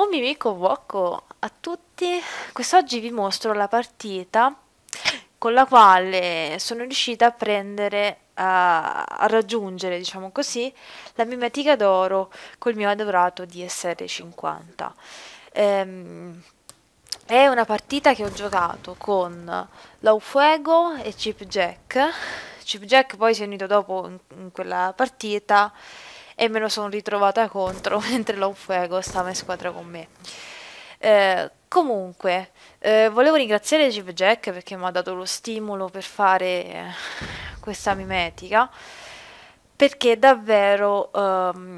Un mimico Wocco a tutti, quest'oggi vi mostro la partita con la quale sono riuscita a prendere, a, a raggiungere, diciamo così, la mimetica d'oro col mio adorato DSR50. Ehm, è una partita che ho giocato con Laufuego e Chip Jack. Chip Jack poi si è unito dopo in, in quella partita e me lo sono ritrovata contro mentre Longfuego stava in squadra con me. Eh, comunque, eh, volevo ringraziare Jeep Jack perché mi ha dato lo stimolo per fare eh, questa mimetica perché davvero um,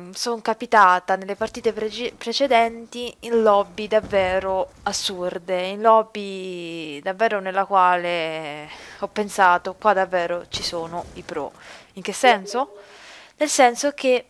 ehm, sono capitata nelle partite pre precedenti in lobby davvero assurde, in lobby davvero nella quale ho pensato qua davvero ci sono i pro. In che senso? nel senso che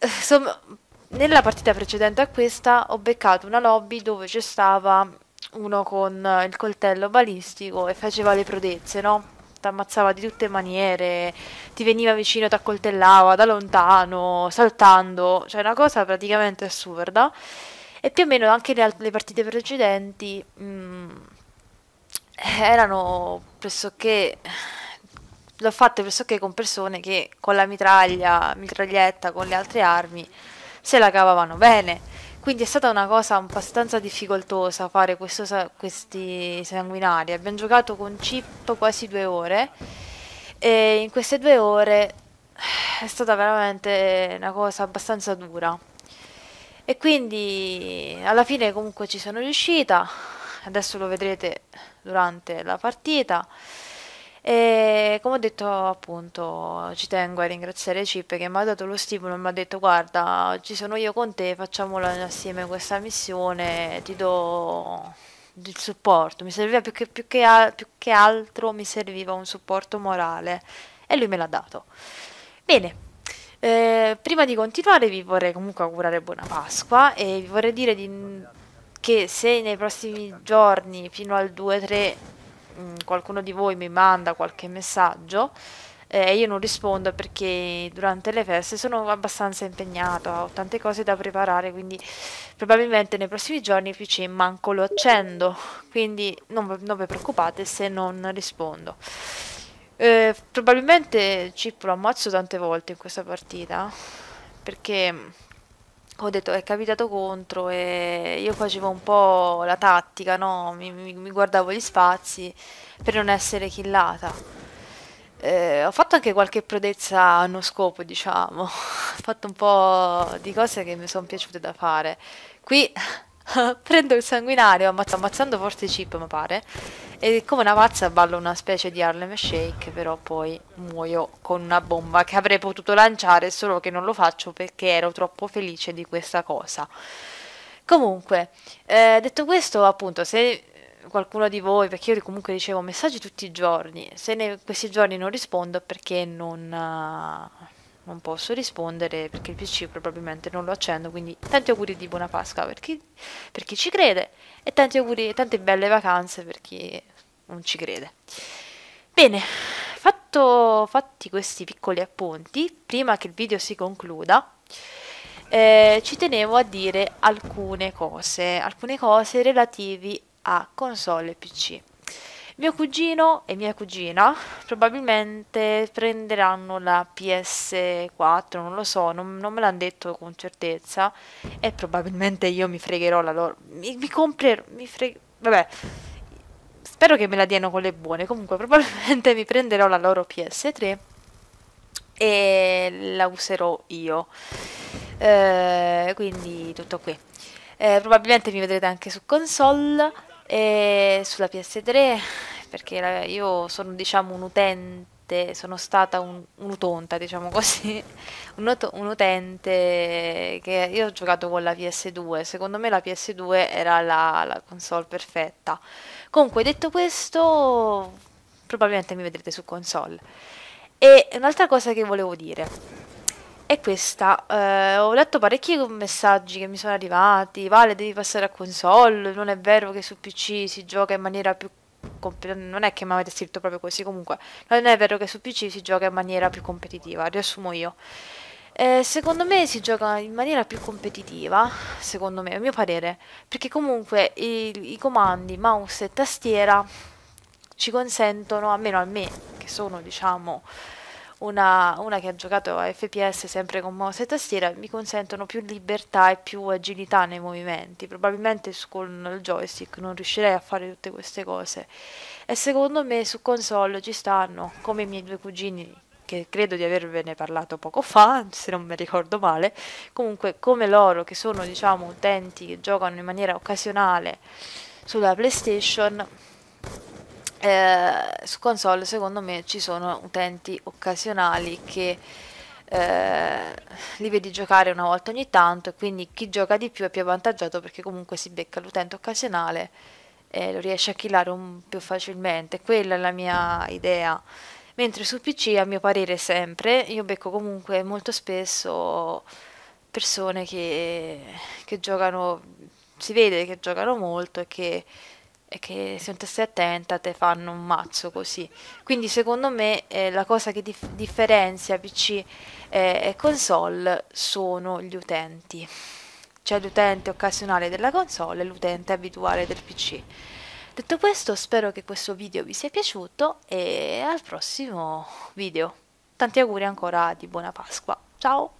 insomma, eh, nella partita precedente a questa ho beccato una lobby dove c'è stava uno con eh, il coltello balistico e faceva le prodezze, no? Ti ammazzava di tutte maniere, ti veniva vicino, ti accoltellava da lontano, saltando, cioè una cosa praticamente assurda. E più o meno anche le, le partite precedenti mh, mm, erano pressoché l'ho fatto pressoché con persone che con la mitraglia, mitraglietta, con le altre armi se la cavavano bene. Quindi è stata una cosa abbastanza difficoltosa fare questo, questi sanguinari. Abbiamo giocato con Chip quasi due ore e in queste due ore è stata veramente una cosa abbastanza dura. E quindi alla fine comunque ci sono riuscita, adesso lo vedrete durante la partita. E come ho detto appunto, ci tengo a ringraziare Cip che mi ha dato lo stimolo, mi ha detto guarda, ci sono io con te, facciamola assieme questa missione, ti do il supporto, mi serviva più che, più che, a, più che altro, mi serviva un supporto morale e lui me l'ha dato. Bene, eh, prima di continuare vi vorrei comunque augurare buona Pasqua e vi vorrei dire di, che se nei prossimi giorni fino al 2-3 mh, mm, qualcuno di voi mi manda qualche messaggio eh, e eh, io non rispondo perché durante le feste sono abbastanza impegnato, ho tante cose da preparare, quindi probabilmente nei prossimi giorni il PC manco lo accendo, quindi non, non vi preoccupate se non rispondo. Eh, probabilmente Cippo lo ammazzo tante volte in questa partita, perché ho detto è capitato contro e io facevo un po' la tattica, no? mi, mi, mi guardavo gli spazi per non essere killata. Eh, ho fatto anche qualche prodezza a uno scopo, diciamo, ho fatto un po' di cose che mi sono piaciute da fare. Qui prendo il sanguinario, ammazz ammazzando forse Chip mi pare, e come una pazza ballo una specie di Harlem Shake, però poi muoio con una bomba che avrei potuto lanciare, solo che non lo faccio perché ero troppo felice di questa cosa. Comunque, eh, detto questo, appunto, se qualcuno di voi, perché io comunque ricevo messaggi tutti i giorni, se questi giorni non rispondo perché non... Uh non posso rispondere perché il PC probabilmente non lo accendo, quindi tanti auguri di buona Pasqua per chi, per chi ci crede e tanti auguri e tante belle vacanze per chi non ci crede. Bene, fatto, fatti questi piccoli appunti, prima che il video si concluda, eh, ci tenevo a dire alcune cose, alcune cose relativi a console e PC. Mio cugino e mia cugina probabilmente prenderanno la PS4, non lo so, non, non me l'hanno detto con certezza e probabilmente io mi fregherò la loro... Mi, mi comprerò, mi fregherò... Vabbè, spero che me la diano con le buone, comunque probabilmente mi prenderò la loro PS3 e la userò io. Eh, quindi tutto qui. Eh, probabilmente mi vedrete anche su console e sulla PS3 perché io sono diciamo un utente, sono stata un, un'utonta, diciamo così, un, un, utente che io ho giocato con la PS2, secondo me la PS2 era la, la console perfetta. Comunque detto questo, probabilmente mi vedrete su console. E un'altra cosa che volevo dire è questa. Eh, ho letto parecchi messaggi che mi sono arrivati. Vale, devi passare a console. Non è vero che su PC si gioca in maniera più competitiva, non è che mi avete scritto proprio così, comunque non è vero che su PC si gioca in maniera più competitiva, riassumo io. Eh, secondo me si gioca in maniera più competitiva, secondo me, a mio parere, perché comunque i, i comandi mouse e tastiera ci consentono, almeno a me, che sono diciamo una, una che ha giocato a FPS sempre con mouse e tastiera, mi consentono più libertà e più agilità nei movimenti. Probabilmente con il joystick non riuscirei a fare tutte queste cose. E secondo me su console ci stanno, come i miei due cugini che credo di avervene parlato poco fa, se non mi ricordo male, comunque come loro che sono diciamo utenti che giocano in maniera occasionale sulla PlayStation eh, su console secondo me ci sono utenti occasionali che eh, li vedi giocare una volta ogni tanto e quindi chi gioca di più è più avvantaggiato perché comunque si becca l'utente occasionale e lo riesce a killare più facilmente. Quella è la mia idea. Mentre su PC, a mio parere, sempre io becco comunque molto spesso persone che, che giocano, si vede che giocano molto e che e che se non te stai attenta te fanno un mazzo così. Quindi secondo me eh, la cosa che dif differenzia PC eh, e console sono gli utenti. C'è cioè, l'utente occasionale della console e l'utente abituale del PC. Detto questo spero che questo video vi sia piaciuto e al prossimo video. Tanti auguri ancora di buona Pasqua. Ciao!